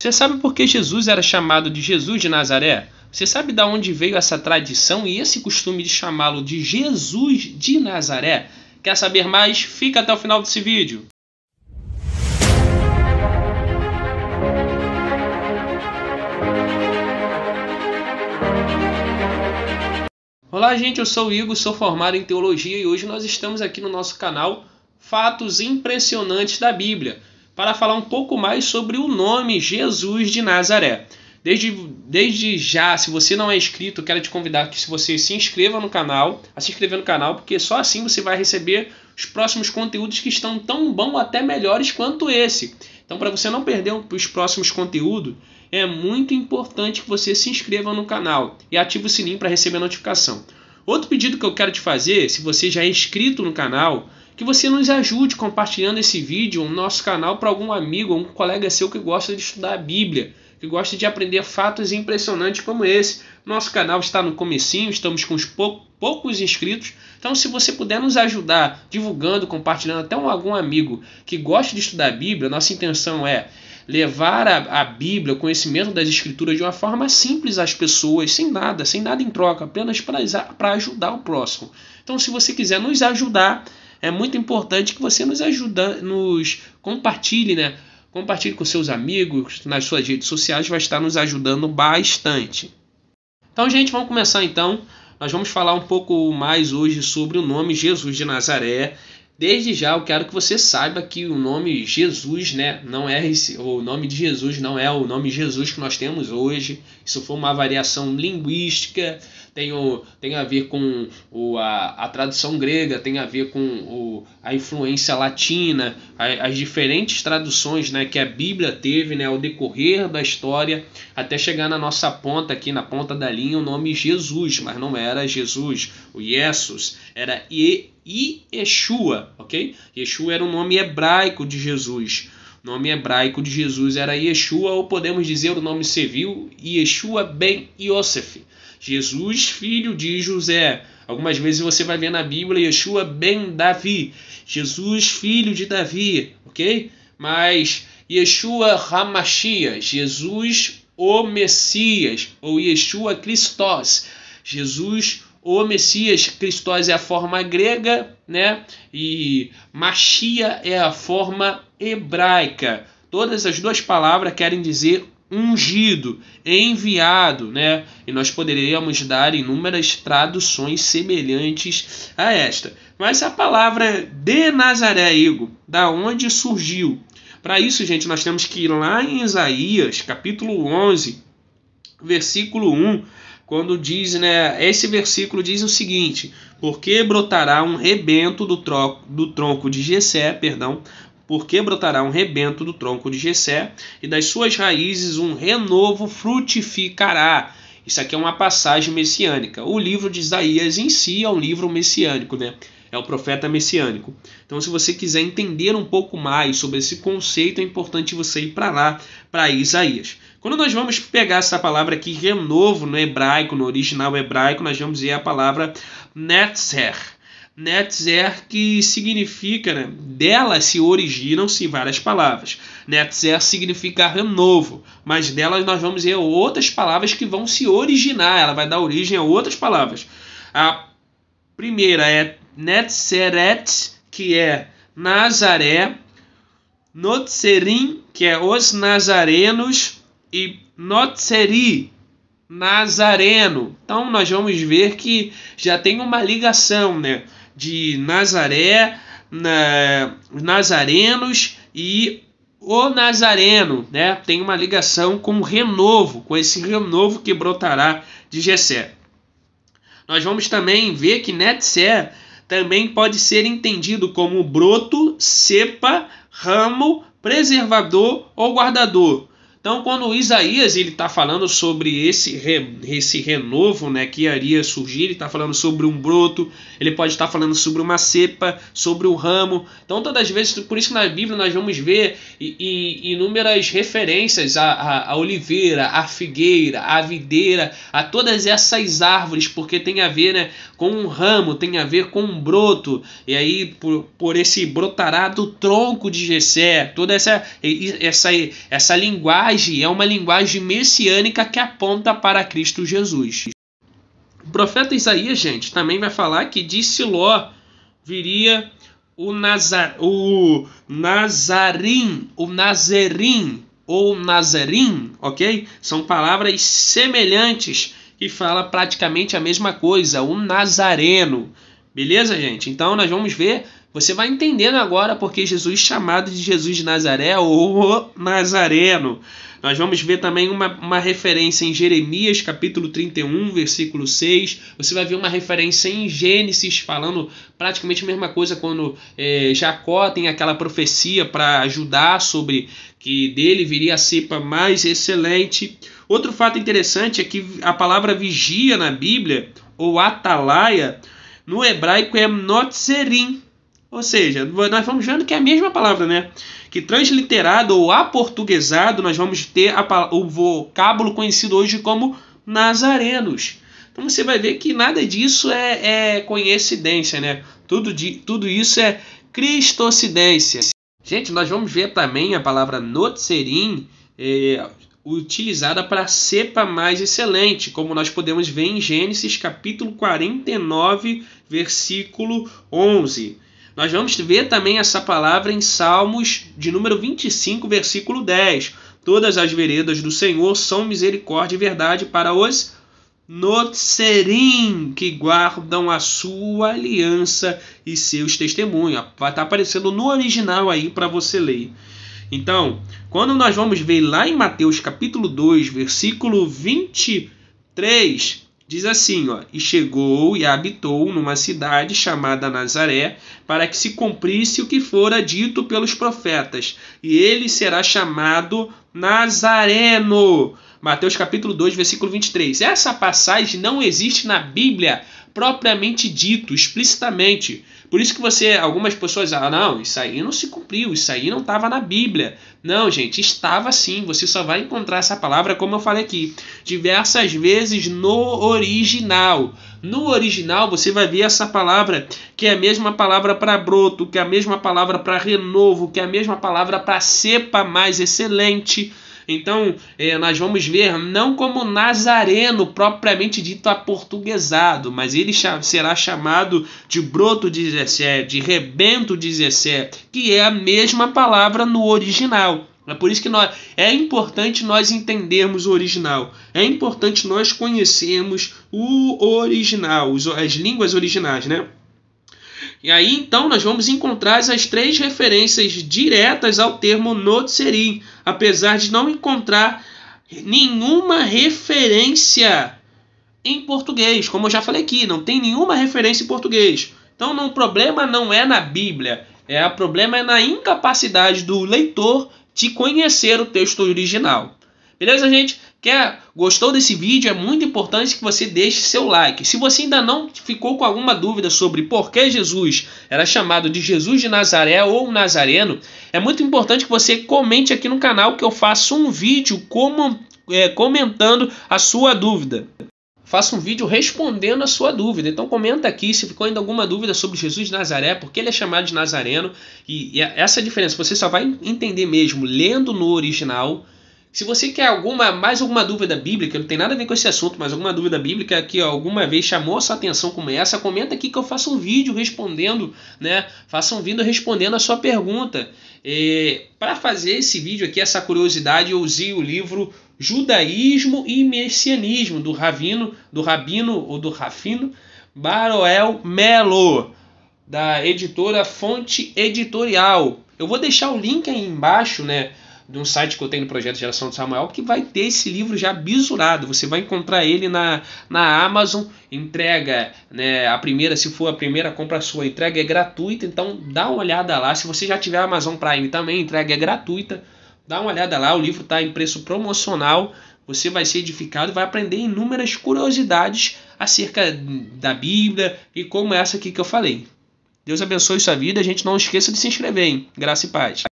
Você sabe por que Jesus era chamado de Jesus de Nazaré? Você sabe de onde veio essa tradição e esse costume de chamá-lo de Jesus de Nazaré? Quer saber mais? Fica até o final desse vídeo. Olá, gente, eu sou o Igor, sou formado em teologia e hoje nós estamos aqui no nosso canal Fatos Impressionantes da Bíblia para falar um pouco mais sobre o nome Jesus de Nazaré. Desde, desde já, se você não é inscrito, quero te convidar que se você se inscreva no canal, a se inscrever no canal, porque só assim você vai receber os próximos conteúdos que estão tão bom até melhores quanto esse. Então, para você não perder os próximos conteúdos, é muito importante que você se inscreva no canal e ative o sininho para receber a notificação. Outro pedido que eu quero te fazer, se você já é inscrito no canal, que você nos ajude compartilhando esse vídeo o nosso canal para algum amigo ou um colega seu que gosta de estudar a Bíblia, que gosta de aprender fatos impressionantes como esse. Nosso canal está no comecinho, estamos com os pou poucos inscritos, então se você puder nos ajudar divulgando, compartilhando até um, algum amigo que gosta de estudar a Bíblia, nossa intenção é levar a, a Bíblia, o conhecimento das Escrituras de uma forma simples às pessoas, sem nada, sem nada em troca, apenas para ajudar o próximo. Então, se você quiser nos ajudar, é muito importante que você nos ajuda, nos compartilhe, né? Compartilhe com seus amigos, nas suas redes sociais, vai estar nos ajudando bastante. Então, gente, vamos começar então. Nós vamos falar um pouco mais hoje sobre o nome Jesus de Nazaré Desde já eu quero que você saiba que o nome Jesus, né, não é esse, o nome de Jesus não é o nome Jesus que nós temos hoje. Isso foi uma variação linguística tem, o, tem a ver com o, a, a tradução grega, tem a ver com o, a influência latina, a, as diferentes traduções né, que a Bíblia teve né, ao decorrer da história, até chegar na nossa ponta aqui, na ponta da linha, o nome Jesus, mas não era Jesus, o Jesus, era Yeshua, ok? Yeshua era o nome hebraico de Jesus, o nome hebraico de Jesus era Yeshua, ou podemos dizer o nome civil Yeshua ben Yosef. Jesus, filho de José. Algumas vezes você vai ver na Bíblia Yeshua ben Davi, Jesus, filho de Davi, ok? Mas Yeshua Hamashia, Jesus o Messias, ou Yeshua Christos, Jesus o Messias. Christos é a forma grega, né? E Machia é a forma hebraica. Todas as duas palavras querem dizer ungido, enviado, né? E nós poderíamos dar inúmeras traduções semelhantes a esta. Mas a palavra de Nazaré, Igor, da onde surgiu? Para isso, gente, nós temos que ir lá em Isaías, capítulo 11, versículo 1, quando diz, né, esse versículo diz o seguinte: "Porque brotará um rebento do, do tronco de Jessé, perdão, porque brotará um rebento do tronco de Jessé, e das suas raízes um renovo frutificará. Isso aqui é uma passagem messiânica. O livro de Isaías em si é um livro messiânico, né? É o profeta messiânico. Então, se você quiser entender um pouco mais sobre esse conceito, é importante você ir para lá, para Isaías. Quando nós vamos pegar essa palavra aqui, renovo no hebraico, no original hebraico, nós vamos ver a palavra netzer, Netzer, que significa, né, Delas se originam-se várias palavras. Netzer significa renovo, mas delas nós vamos ver outras palavras que vão se originar, ela vai dar origem a outras palavras. A primeira é Netzeret, que é Nazaré, Notzerim, que é os nazarenos, e Notzeri, nazareno. Então nós vamos ver que já tem uma ligação, né? de Nazaré, na, Nazarenos e o Nazareno, né? Tem uma ligação com o renovo, com esse renovo que brotará de Jessé. Nós vamos também ver que Netsé também pode ser entendido como broto, cepa, ramo, preservador ou guardador. Então, quando Isaías ele está falando sobre esse, re, esse renovo né, que iria surgir, ele está falando sobre um broto, ele pode estar tá falando sobre uma cepa, sobre um ramo. Então, todas as vezes, por isso que na Bíblia nós vamos ver inúmeras referências à, à, à oliveira, à figueira, à videira, a todas essas árvores, porque tem a ver né, com um ramo, tem a ver com um broto. E aí, por, por esse brotará do tronco de Jessé, toda essa, essa, essa linguagem linguagem é uma linguagem messiânica que aponta para Cristo Jesus. O profeta Isaías, gente, também vai falar que de Siló viria o, Nazar, o Nazarim, o Nazerim ou Nazarim, ok? São palavras semelhantes que fala praticamente a mesma coisa, o Nazareno. Beleza, gente? Então nós vamos ver você vai entendendo agora porque Jesus chamado de Jesus de Nazaré é ou Nazareno. Nós vamos ver também uma, uma referência em Jeremias, capítulo 31, versículo 6. Você vai ver uma referência em Gênesis, falando praticamente a mesma coisa quando é, Jacó tem aquela profecia para ajudar sobre que dele viria a cepa mais excelente. Outro fato interessante é que a palavra vigia na Bíblia, ou atalaia, no hebraico é notzerim, ou seja, nós vamos vendo que é a mesma palavra, né? Que transliterado ou aportuguesado, nós vamos ter a, o vocábulo conhecido hoje como nazarenos. Então você vai ver que nada disso é, é coincidência, né? Tudo, de, tudo isso é cristocidência. Gente, nós vamos ver também a palavra notserim é, utilizada para cepa mais excelente, como nós podemos ver em Gênesis capítulo 49, versículo 11 nós vamos ver também essa palavra em Salmos de número 25, versículo 10. Todas as veredas do Senhor são misericórdia e verdade para os Notserim, que guardam a sua aliança e seus testemunhos. Ah, vai estar tá aparecendo no original aí para você ler. Então, quando nós vamos ver lá em Mateus capítulo 2, versículo 23, Diz assim, ó, e chegou e habitou numa cidade chamada Nazaré, para que se cumprisse o que fora dito pelos profetas, e ele será chamado Nazareno Mateus capítulo 2, versículo 23. Essa passagem não existe na Bíblia propriamente dito, explicitamente. Por isso que você, algumas pessoas, ah, não, isso aí não se cumpriu, isso aí não estava na Bíblia. Não, gente, estava sim. Você só vai encontrar essa palavra, como eu falei aqui, diversas vezes no original. No original você vai ver essa palavra, que é a mesma palavra para broto, que é a mesma palavra para renovo, que é a mesma palavra para cepa mais excelente. Então, é, nós vamos ver não como nazareno propriamente dito aportuguesado, mas ele será chamado de broto 17, de rebento 17, que é a mesma palavra no original. É por isso que nós, é importante nós entendermos o original. É importante nós conhecermos o original, as línguas originais, né? E aí então nós vamos encontrar as três referências diretas ao termo Notserim, apesar de não encontrar nenhuma referência em português, como eu já falei aqui, não tem nenhuma referência em português. Então não, o problema não é na Bíblia, é o problema é na incapacidade do leitor de conhecer o texto original. Beleza, gente? Quer, gostou desse vídeo? É muito importante que você deixe seu like. Se você ainda não ficou com alguma dúvida sobre por que Jesus era chamado de Jesus de Nazaré ou Nazareno, é muito importante que você comente aqui no canal que eu faça um vídeo como, é, comentando a sua dúvida. Faça um vídeo respondendo a sua dúvida. Então comenta aqui se ficou ainda alguma dúvida sobre Jesus de Nazaré, porque ele é chamado de Nazareno. E, e essa é diferença você só vai entender mesmo lendo no original se você quer alguma mais alguma dúvida bíblica, não tem nada a ver com esse assunto, mas alguma dúvida bíblica que alguma vez chamou a sua atenção como essa, comenta aqui que eu faço um vídeo respondendo, né? Faça um vídeo respondendo a sua pergunta. Para fazer esse vídeo aqui, essa curiosidade, eu usei o livro Judaísmo e Messianismo do Rabino, do Rabino ou do Rafino Baroel Melo, da editora Fonte Editorial. Eu vou deixar o link aí embaixo, né? de um site que eu tenho no projeto Geração de Samuel, que vai ter esse livro já bisurado. Você vai encontrar ele na, na Amazon, entrega, né, a primeira, se for a primeira compra sua, entrega é gratuita, então dá uma olhada lá. Se você já tiver Amazon Prime também, entrega é gratuita. Dá uma olhada lá, o livro está em preço promocional. Você vai ser edificado, vai aprender inúmeras curiosidades acerca da Bíblia e como essa aqui que eu falei. Deus abençoe sua vida. A gente não esqueça de se inscrever, hein? Graça e paz.